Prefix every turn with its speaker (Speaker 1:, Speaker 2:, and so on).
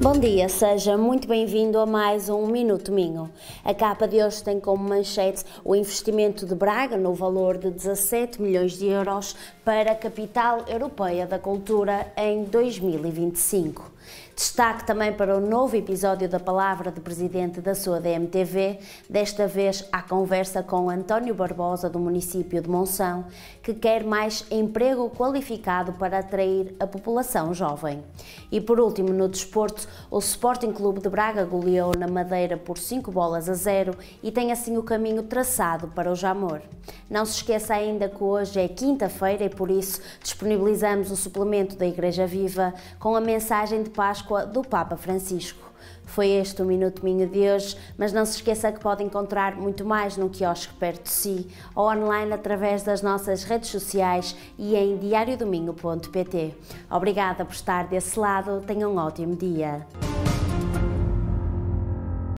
Speaker 1: Bom dia, seja muito bem-vindo a mais um Minuto Minho. A capa de hoje tem como manchete o investimento de Braga no valor de 17 milhões de euros para a capital europeia da cultura em 2025. Destaque também para o novo episódio da Palavra de Presidente da sua DMTV, desta vez à conversa com António Barbosa, do município de Monção, que quer mais emprego qualificado para atrair a população jovem. E por último, no desporto, o Sporting Clube de Braga goleou na Madeira por 5 bolas a 0 e tem assim o caminho traçado para o Jamor. Não se esqueça ainda que hoje é quinta-feira e por isso disponibilizamos o suplemento da Igreja Viva com a mensagem de Páscoa do Papa Francisco. Foi este o Minuto Minho de hoje, mas não se esqueça que pode encontrar muito mais no quiosque perto de si ou online através das nossas redes sociais e em diariodomingo.pt. Obrigada por estar desse lado, tenha um ótimo dia.